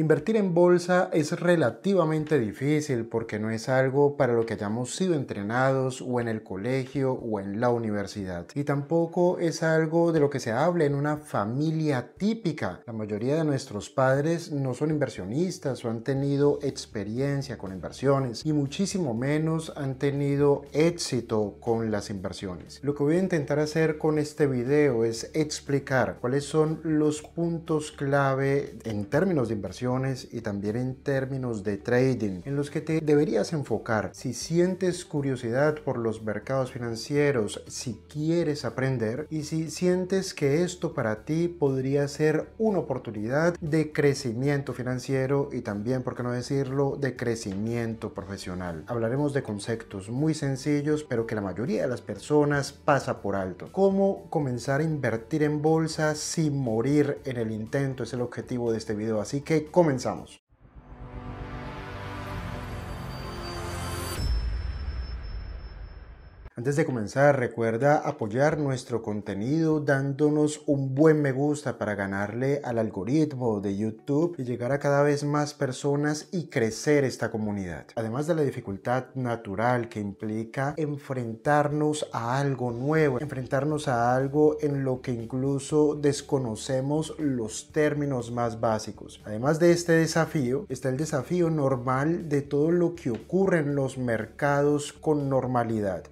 Invertir en bolsa es relativamente difícil porque no es algo para lo que hayamos sido entrenados o en el colegio o en la universidad. Y tampoco es algo de lo que se hable en una familia típica. La mayoría de nuestros padres no son inversionistas o han tenido experiencia con inversiones y muchísimo menos han tenido éxito con las inversiones. Lo que voy a intentar hacer con este video es explicar cuáles son los puntos clave en términos de inversión y también en términos de trading en los que te deberías enfocar. Si sientes curiosidad por los mercados financieros, si quieres aprender y si sientes que esto para ti podría ser una oportunidad de crecimiento financiero y también, por qué no decirlo, de crecimiento profesional. Hablaremos de conceptos muy sencillos pero que la mayoría de las personas pasa por alto. ¿Cómo comenzar a invertir en bolsa sin morir en el intento? Es el objetivo de este video. Así que Comenzamos. Antes de comenzar, recuerda apoyar nuestro contenido dándonos un buen me gusta para ganarle al algoritmo de YouTube y llegar a cada vez más personas y crecer esta comunidad. Además de la dificultad natural que implica enfrentarnos a algo nuevo, enfrentarnos a algo en lo que incluso desconocemos los términos más básicos. Además de este desafío, está el desafío normal de todo lo que ocurre en los mercados con normalidad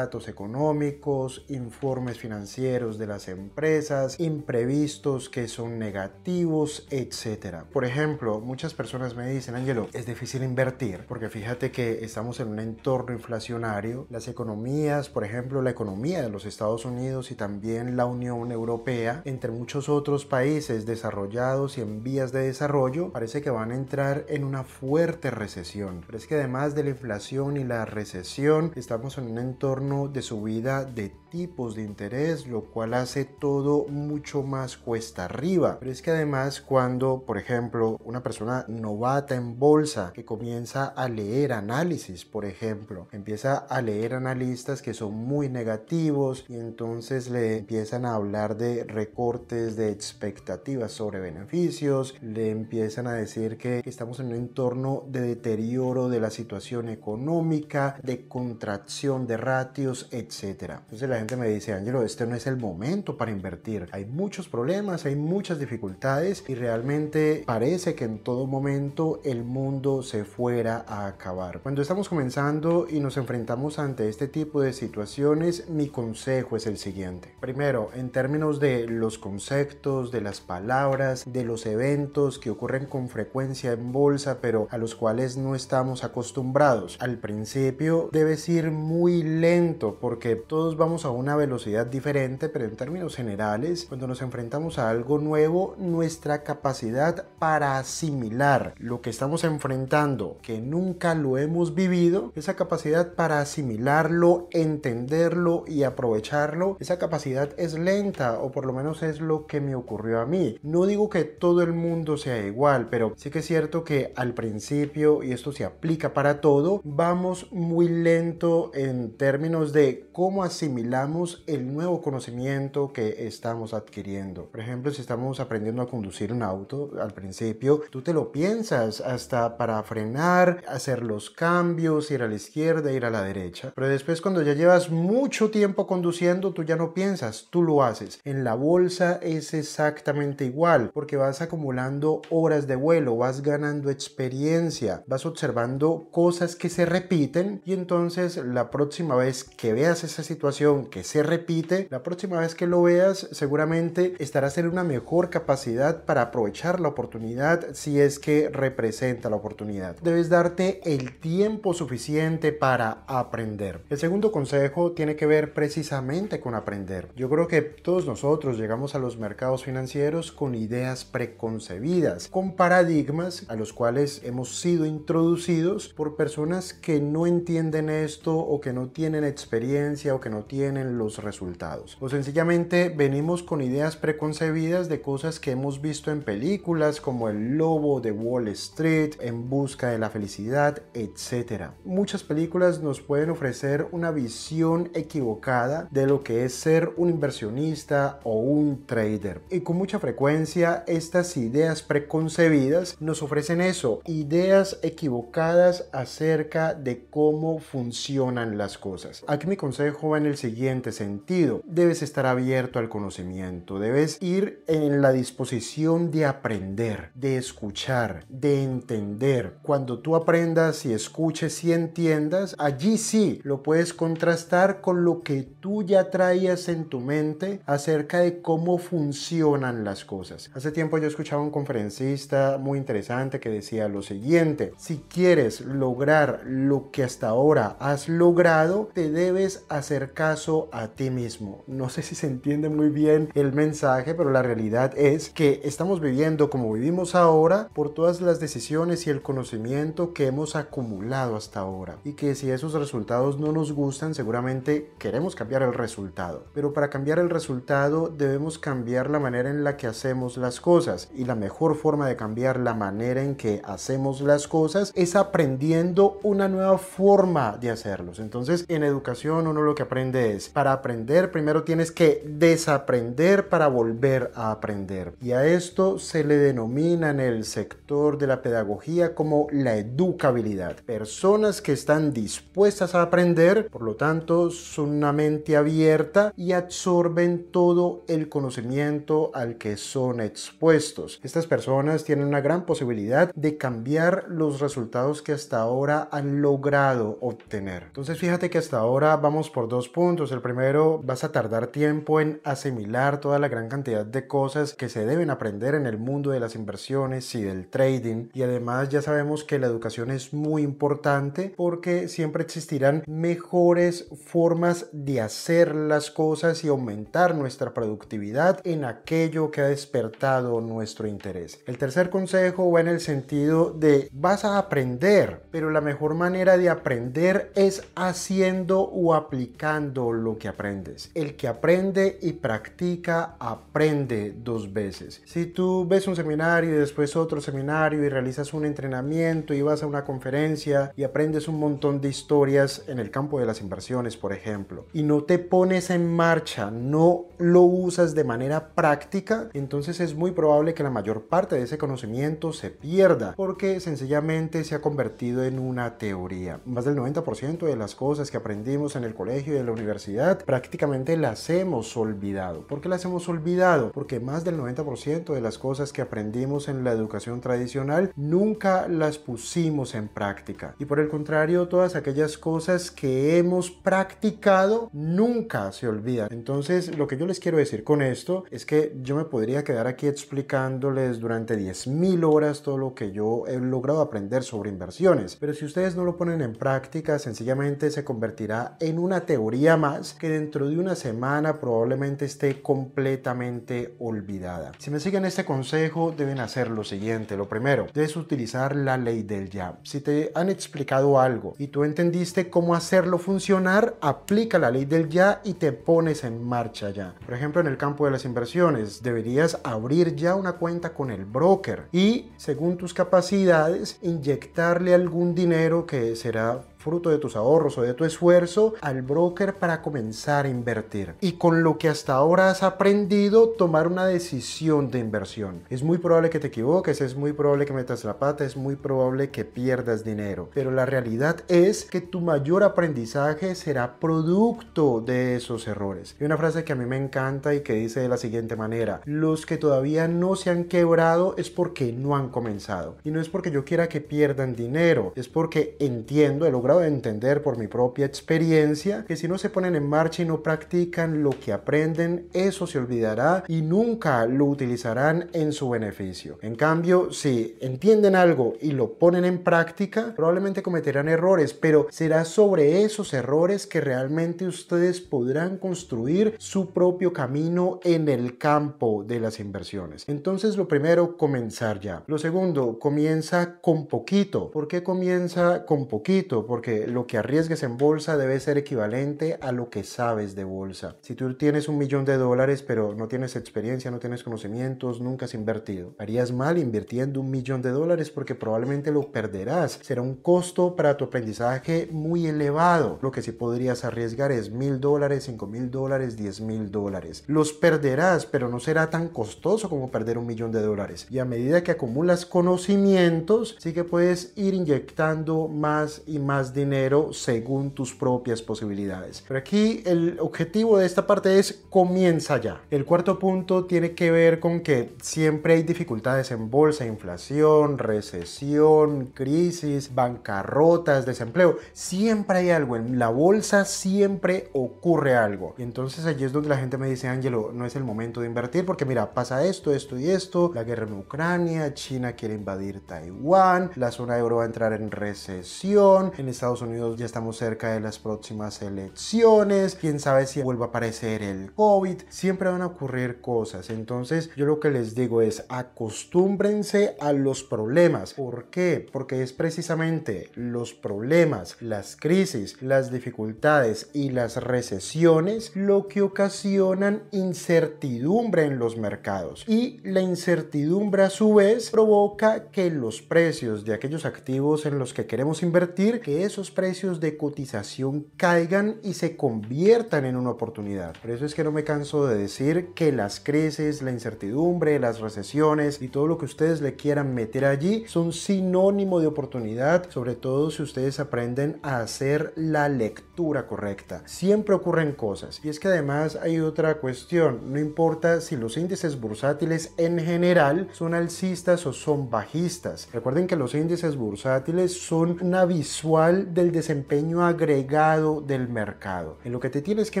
económicos, informes financieros de las empresas, imprevistos que son negativos, etc. Por ejemplo, muchas personas me dicen, Ángelo, es difícil invertir porque fíjate que estamos en un entorno inflacionario, las economías, por ejemplo, la economía de los Estados Unidos y también la Unión Europea, entre muchos otros países desarrollados y en vías de desarrollo, parece que van a entrar en una fuerte recesión. Pero es que además de la inflación y la recesión, estamos en un entorno de su vida de tipos de interés, lo cual hace todo mucho más cuesta arriba. Pero es que además cuando, por ejemplo, una persona novata en bolsa que comienza a leer análisis, por ejemplo, empieza a leer analistas que son muy negativos y entonces le empiezan a hablar de recortes de expectativas sobre beneficios, le empiezan a decir que estamos en un entorno de deterioro de la situación económica, de contracción de ratios, etcétera. Entonces la gente me dice, Ángelo, este no es el momento para invertir. Hay muchos problemas, hay muchas dificultades y realmente parece que en todo momento el mundo se fuera a acabar. Cuando estamos comenzando y nos enfrentamos ante este tipo de situaciones, mi consejo es el siguiente. Primero, en términos de los conceptos, de las palabras, de los eventos que ocurren con frecuencia en bolsa, pero a los cuales no estamos acostumbrados. Al principio debes ir muy lento porque todos vamos a una velocidad diferente, pero en términos generales, cuando nos enfrentamos a algo nuevo, nuestra capacidad para asimilar lo que estamos enfrentando, que nunca lo hemos vivido, esa capacidad para asimilarlo, entenderlo y aprovecharlo, esa capacidad es lenta o por lo menos es lo que me ocurrió a mí. No digo que todo el mundo sea igual, pero sí que es cierto que al principio, y esto se aplica para todo, vamos muy lento en términos de cómo asimilamos el nuevo conocimiento que estamos adquiriendo. Por ejemplo, si estamos aprendiendo a conducir un auto al principio, tú te lo piensas hasta para frenar, hacer los cambios, ir a la izquierda, ir a la derecha. Pero después cuando ya llevas mucho tiempo conduciendo, tú ya no piensas, tú lo haces. En la bolsa es exactamente igual, porque vas acumulando horas de vuelo, vas ganando experiencia, vas observando cosas que se repiten y entonces la próxima vez que veas esa situación que se repite, la próxima vez que lo veas seguramente estarás en una mejor capacidad para aprovechar la oportunidad si es que representa la oportunidad. Debes darte el tiempo suficiente para aprender. El segundo consejo tiene que ver precisamente con aprender. Yo creo que todos nosotros llegamos a los mercados financieros con ideas preconcebidas, con paradigmas a los cuales hemos sido introducidos por personas que no entienden esto o que no tienen experiencia experiencia o que no tienen los resultados. O sencillamente venimos con ideas preconcebidas de cosas que hemos visto en películas como El Lobo de Wall Street, En Busca de la Felicidad, etcétera Muchas películas nos pueden ofrecer una visión equivocada de lo que es ser un inversionista o un trader. Y con mucha frecuencia estas ideas preconcebidas nos ofrecen eso, ideas equivocadas acerca de cómo funcionan las cosas. Aquí mi consejo va en el siguiente sentido. Debes estar abierto al conocimiento, debes ir en la disposición de aprender, de escuchar, de entender. Cuando tú aprendas y escuches y entiendas, allí sí lo puedes contrastar con lo que tú ya traías en tu mente acerca de cómo funcionan las cosas. Hace tiempo yo escuchaba a un conferencista muy interesante que decía lo siguiente, si quieres lograr lo que hasta ahora has logrado, te debes debes hacer caso a ti mismo. No sé si se entiende muy bien el mensaje, pero la realidad es que estamos viviendo como vivimos ahora por todas las decisiones y el conocimiento que hemos acumulado hasta ahora. Y que si esos resultados no nos gustan, seguramente queremos cambiar el resultado. Pero para cambiar el resultado debemos cambiar la manera en la que hacemos las cosas. Y la mejor forma de cambiar la manera en que hacemos las cosas es aprendiendo una nueva forma de hacerlos. Entonces, en educación, o uno lo que aprende es, para aprender primero tienes que desaprender para volver a aprender. Y a esto se le denomina en el sector de la pedagogía como la educabilidad. Personas que están dispuestas a aprender, por lo tanto, son una mente abierta y absorben todo el conocimiento al que son expuestos. Estas personas tienen una gran posibilidad de cambiar los resultados que hasta ahora han logrado obtener. Entonces fíjate que hasta ahora vamos por dos puntos. El primero, vas a tardar tiempo en asimilar toda la gran cantidad de cosas que se deben aprender en el mundo de las inversiones y del trading. Y además ya sabemos que la educación es muy importante porque siempre existirán mejores formas de hacer las cosas y aumentar nuestra productividad en aquello que ha despertado nuestro interés. El tercer consejo va en el sentido de vas a aprender, pero la mejor manera de aprender es haciendo aplicando lo que aprendes. El que aprende y practica, aprende dos veces. Si tú ves un seminario y después otro seminario y realizas un entrenamiento y vas a una conferencia y aprendes un montón de historias en el campo de las inversiones, por ejemplo, y no te pones en marcha, no lo usas de manera práctica, entonces es muy probable que la mayor parte de ese conocimiento se pierda porque sencillamente se ha convertido en una teoría. Más del 90% de las cosas que aprendí en el colegio y en la universidad, prácticamente las hemos olvidado. ¿Por qué las hemos olvidado? Porque más del 90% de las cosas que aprendimos en la educación tradicional nunca las pusimos en práctica. Y por el contrario, todas aquellas cosas que hemos practicado nunca se olvidan. Entonces, lo que yo les quiero decir con esto es que yo me podría quedar aquí explicándoles durante 10.000 horas todo lo que yo he logrado aprender sobre inversiones. Pero si ustedes no lo ponen en práctica, sencillamente se convertirá en una teoría más que dentro de una semana probablemente esté completamente olvidada. Si me siguen este consejo deben hacer lo siguiente. Lo primero, debes utilizar la ley del ya. Si te han explicado algo y tú entendiste cómo hacerlo funcionar, aplica la ley del ya y te pones en marcha ya. Por ejemplo, en el campo de las inversiones, deberías abrir ya una cuenta con el broker y, según tus capacidades, inyectarle algún dinero que será fruto de tus ahorros o de tu esfuerzo al broker para comenzar a invertir. Y con lo que hasta ahora has aprendido, tomar una decisión de inversión. Es muy probable que te equivoques, es muy probable que metas la pata, es muy probable que pierdas dinero. Pero la realidad es que tu mayor aprendizaje será producto de esos errores. Y una frase que a mí me encanta y que dice de la siguiente manera, los que todavía no se han quebrado es porque no han comenzado. Y no es porque yo quiera que pierdan dinero, es porque entiendo, he logrado entender por mi propia experiencia que si no se ponen en marcha y no practican lo que aprenden, eso se olvidará y nunca lo utilizarán en su beneficio. En cambio, si entienden algo y lo ponen en práctica, probablemente cometerán errores, pero será sobre esos errores que realmente ustedes podrán construir su propio camino en el campo de las inversiones. Entonces, lo primero, comenzar ya. Lo segundo, comienza con poquito. ¿Por qué comienza con poquito? porque lo que arriesgues en bolsa debe ser equivalente a lo que sabes de bolsa. Si tú tienes un millón de dólares, pero no tienes experiencia, no tienes conocimientos, nunca has invertido, harías mal invirtiendo un millón de dólares porque probablemente lo perderás. Será un costo para tu aprendizaje muy elevado. Lo que sí podrías arriesgar es mil dólares, cinco mil dólares, diez mil dólares. Los perderás, pero no será tan costoso como perder un millón de dólares. Y a medida que acumulas conocimientos, sí que puedes ir inyectando más y más dinero según tus propias posibilidades. Pero aquí el objetivo de esta parte es comienza ya. El cuarto punto tiene que ver con que siempre hay dificultades en bolsa, inflación, recesión, crisis, bancarrotas, desempleo. Siempre hay algo. En la bolsa siempre ocurre algo. Y entonces allí es donde la gente me dice, Ángelo, no es el momento de invertir porque mira, pasa esto, esto y esto. La guerra en Ucrania, China quiere invadir Taiwán, la zona euro va a entrar en recesión, en Estados Unidos ya estamos cerca de las próximas elecciones, quién sabe si vuelva a aparecer el COVID, siempre van a ocurrir cosas. Entonces yo lo que les digo es acostúmbrense a los problemas. ¿Por qué? Porque es precisamente los problemas, las crisis, las dificultades y las recesiones lo que ocasionan incertidumbre en los mercados. Y la incertidumbre a su vez provoca que los precios de aquellos activos en los que queremos invertir, que esos precios de cotización caigan y se conviertan en una oportunidad. Por eso es que no me canso de decir que las crisis, la incertidumbre, las recesiones y todo lo que ustedes le quieran meter allí son sinónimo de oportunidad, sobre todo si ustedes aprenden a hacer la lectura correcta. Siempre ocurren cosas y es que además hay otra cuestión, no importa si los índices bursátiles en general son alcistas o son bajistas. Recuerden que los índices bursátiles son una visual del desempeño agregado del mercado. En lo que te tienes que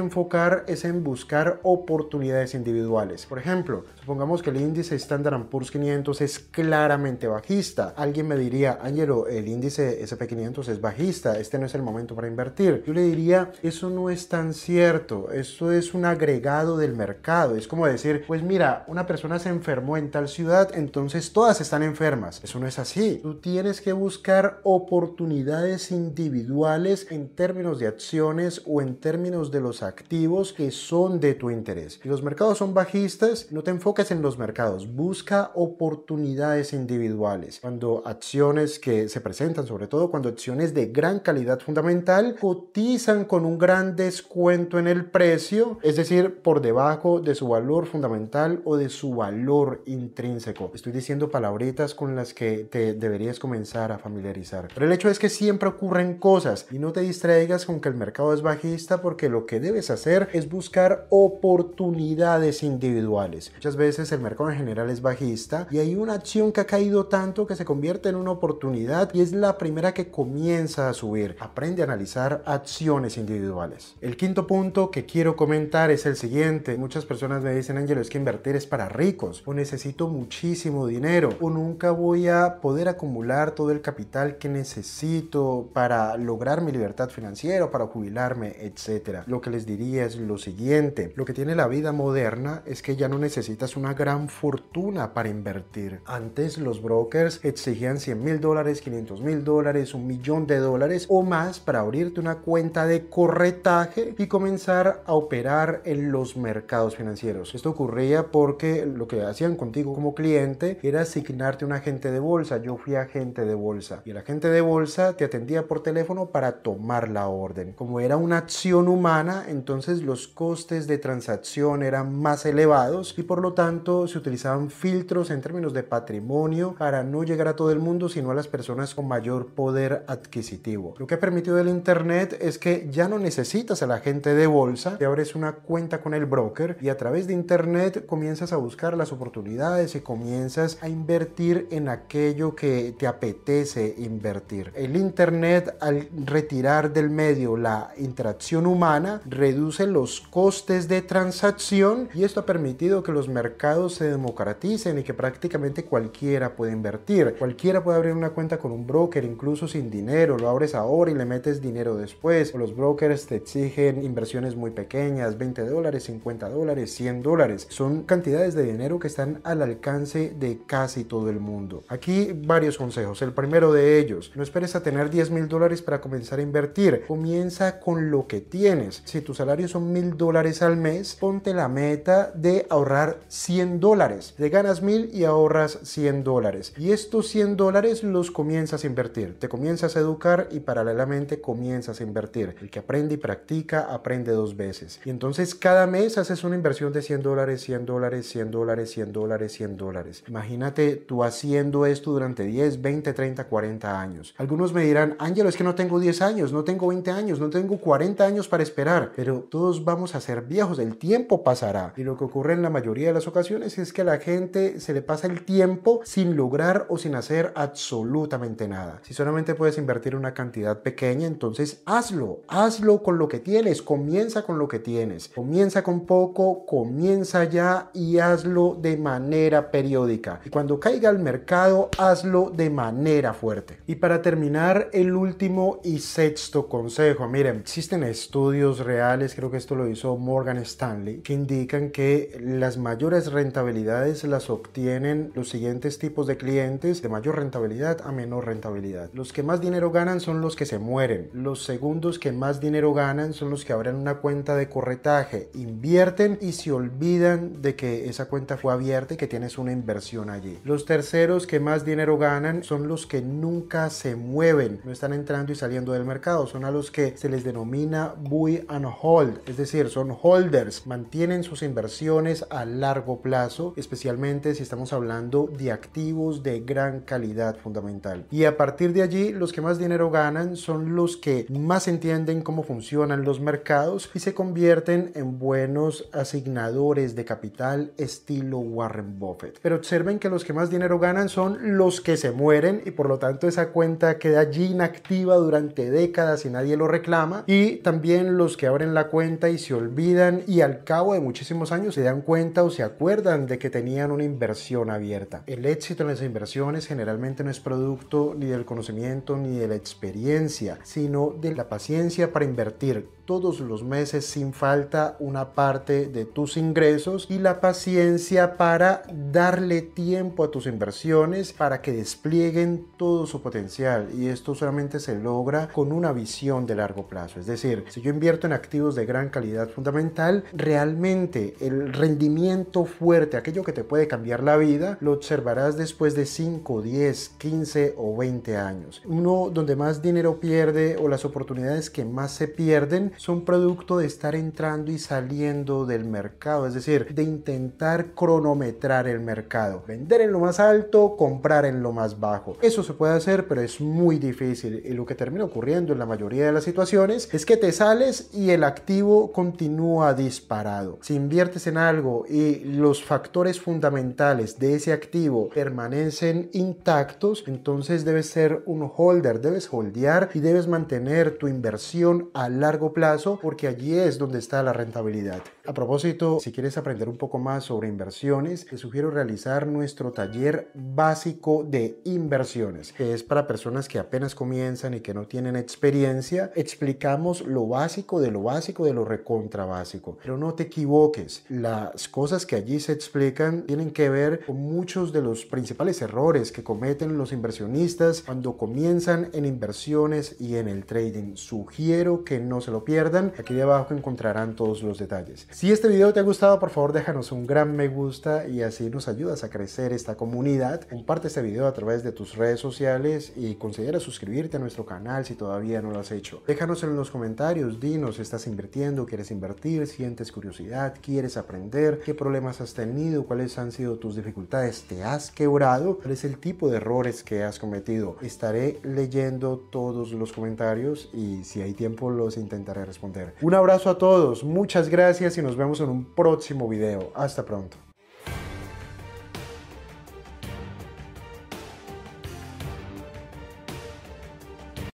enfocar es en buscar oportunidades individuales. Por ejemplo, supongamos que el índice Standard Poor's 500 es claramente bajista. Alguien me diría, Angelo, el índice SP500 es bajista, este no es el momento para invertir. Yo le diría, eso no es tan cierto, esto es un agregado del mercado. Es como decir, pues mira, una persona se enfermó en tal ciudad, entonces todas están enfermas. Eso no es así. Tú tienes que buscar oportunidades individuales individuales en términos de acciones o en términos de los activos que son de tu interés. Si los mercados son bajistas, no te enfoques en los mercados, busca oportunidades individuales. Cuando acciones que se presentan, sobre todo cuando acciones de gran calidad fundamental, cotizan con un gran descuento en el precio, es decir, por debajo de su valor fundamental o de su valor intrínseco. Estoy diciendo palabritas con las que te deberías comenzar a familiarizar. Pero el hecho es que siempre ocurre en cosas y no te distraigas con que el mercado es bajista porque lo que debes hacer es buscar oportunidades individuales. Muchas veces el mercado en general es bajista y hay una acción que ha caído tanto que se convierte en una oportunidad y es la primera que comienza a subir. Aprende a analizar acciones individuales. El quinto punto que quiero comentar es el siguiente. Muchas personas me dicen, Ángelo, es que invertir es para ricos o necesito muchísimo dinero o nunca voy a poder acumular todo el capital que necesito para para lograr mi libertad financiera, para jubilarme, etcétera Lo que les diría es lo siguiente, lo que tiene la vida moderna es que ya no necesitas una gran fortuna para invertir. Antes los brokers exigían 100 mil dólares, 500 mil dólares, un millón de dólares o más para abrirte una cuenta de corretaje y comenzar a operar en los mercados financieros. Esto ocurría porque lo que hacían contigo como cliente era asignarte un agente de bolsa. Yo fui agente de bolsa y el agente de bolsa te atendía por teléfono para tomar la orden. Como era una acción humana, entonces los costes de transacción eran más elevados y por lo tanto se utilizaban filtros en términos de patrimonio para no llegar a todo el mundo, sino a las personas con mayor poder adquisitivo. Lo que ha permitido el Internet es que ya no necesitas a la gente de bolsa, te abres una cuenta con el broker y a través de Internet comienzas a buscar las oportunidades y comienzas a invertir en aquello que te apetece invertir. El Internet al retirar del medio la interacción humana, reduce los costes de transacción y esto ha permitido que los mercados se democraticen y que prácticamente cualquiera puede invertir. Cualquiera puede abrir una cuenta con un broker, incluso sin dinero. Lo abres ahora y le metes dinero después. Los brokers te exigen inversiones muy pequeñas, 20 dólares, 50 dólares, 100 dólares. Son cantidades de dinero que están al alcance de casi todo el mundo. Aquí varios consejos. El primero de ellos, no esperes a tener 10 mil dólares para comenzar a invertir. Comienza con lo que tienes. Si tu salario son mil dólares al mes, ponte la meta de ahorrar 100 dólares. Te ganas mil y ahorras 100 dólares. Y estos 100 dólares los comienzas a invertir. Te comienzas a educar y paralelamente comienzas a invertir. El que aprende y practica, aprende dos veces. Y entonces cada mes haces una inversión de 100 dólares, 100 dólares, 100 dólares, 100 dólares, 100 dólares. Imagínate tú haciendo esto durante 10, 20, 30, 40 años. Algunos me dirán, es que no tengo 10 años, no tengo 20 años, no tengo 40 años para esperar, pero todos vamos a ser viejos, el tiempo pasará. Y lo que ocurre en la mayoría de las ocasiones es que a la gente se le pasa el tiempo sin lograr o sin hacer absolutamente nada. Si solamente puedes invertir una cantidad pequeña, entonces hazlo, hazlo con lo que tienes, comienza con lo que tienes, comienza con poco, comienza ya y hazlo de manera periódica. Y cuando caiga al mercado, hazlo de manera fuerte. Y para terminar, el último último y sexto consejo, miren, existen estudios reales, creo que esto lo hizo Morgan Stanley, que indican que las mayores rentabilidades las obtienen los siguientes tipos de clientes, de mayor rentabilidad a menor rentabilidad. Los que más dinero ganan son los que se mueren, los segundos que más dinero ganan son los que abren una cuenta de corretaje, invierten y se olvidan de que esa cuenta fue abierta y que tienes una inversión allí. Los terceros que más dinero ganan son los que nunca se mueven, no están entrando y saliendo del mercado. Son a los que se les denomina buy and hold, es decir, son holders, mantienen sus inversiones a largo plazo, especialmente si estamos hablando de activos de gran calidad fundamental. Y a partir de allí, los que más dinero ganan son los que más entienden cómo funcionan los mercados y se convierten en buenos asignadores de capital estilo Warren Buffett. Pero observen que los que más dinero ganan son los que se mueren y por lo tanto esa cuenta queda allí inactiva durante décadas y nadie lo reclama. Y también los que abren la cuenta y se olvidan y al cabo de muchísimos años se dan cuenta o se acuerdan de que tenían una inversión abierta. El éxito en las inversiones generalmente no es producto ni del conocimiento ni de la experiencia, sino de la paciencia para invertir todos los meses sin falta una parte de tus ingresos y la paciencia para darle tiempo a tus inversiones para que desplieguen todo su potencial y esto solamente se logra con una visión de largo plazo. Es decir, si yo invierto en activos de gran calidad fundamental, realmente el rendimiento fuerte, aquello que te puede cambiar la vida, lo observarás después de 5, 10, 15 o 20 años. Uno donde más dinero pierde o las oportunidades que más se pierden son producto de estar entrando y saliendo del mercado, es decir, de intentar cronometrar el mercado, vender en lo más alto, comprar en lo más bajo. Eso se puede hacer, pero es muy difícil y lo que termina ocurriendo en la mayoría de las situaciones es que te sales y el activo continúa disparado. Si inviertes en algo y los factores fundamentales de ese activo permanecen intactos, entonces debes ser un holder, debes holdear y debes mantener tu inversión a largo plazo porque allí es donde está la rentabilidad. A propósito, si quieres aprender un poco más sobre inversiones, te sugiero realizar nuestro taller básico de inversiones, que es para personas que apenas comienzan y que no tienen experiencia. Explicamos lo básico de lo básico de lo recontra básico. Pero no te equivoques, las cosas que allí se explican tienen que ver con muchos de los principales errores que cometen los inversionistas cuando comienzan en inversiones y en el trading. Sugiero que no se lo pierdas aquí de abajo encontrarán todos los detalles. Si este video te ha gustado, por favor déjanos un gran me gusta y así nos ayudas a crecer esta comunidad. Comparte este video a través de tus redes sociales y considera suscribirte a nuestro canal si todavía no lo has hecho. Déjanos en los comentarios, dinos, ¿estás invirtiendo? ¿Quieres invertir? ¿Sientes curiosidad? ¿Quieres aprender? ¿Qué problemas has tenido? ¿Cuáles han sido tus dificultades? ¿Te has quebrado? ¿Cuál es el tipo de errores que has cometido? Estaré leyendo todos los comentarios y si hay tiempo los intentaré responder. Un abrazo a todos, muchas gracias y nos vemos en un próximo video. Hasta pronto.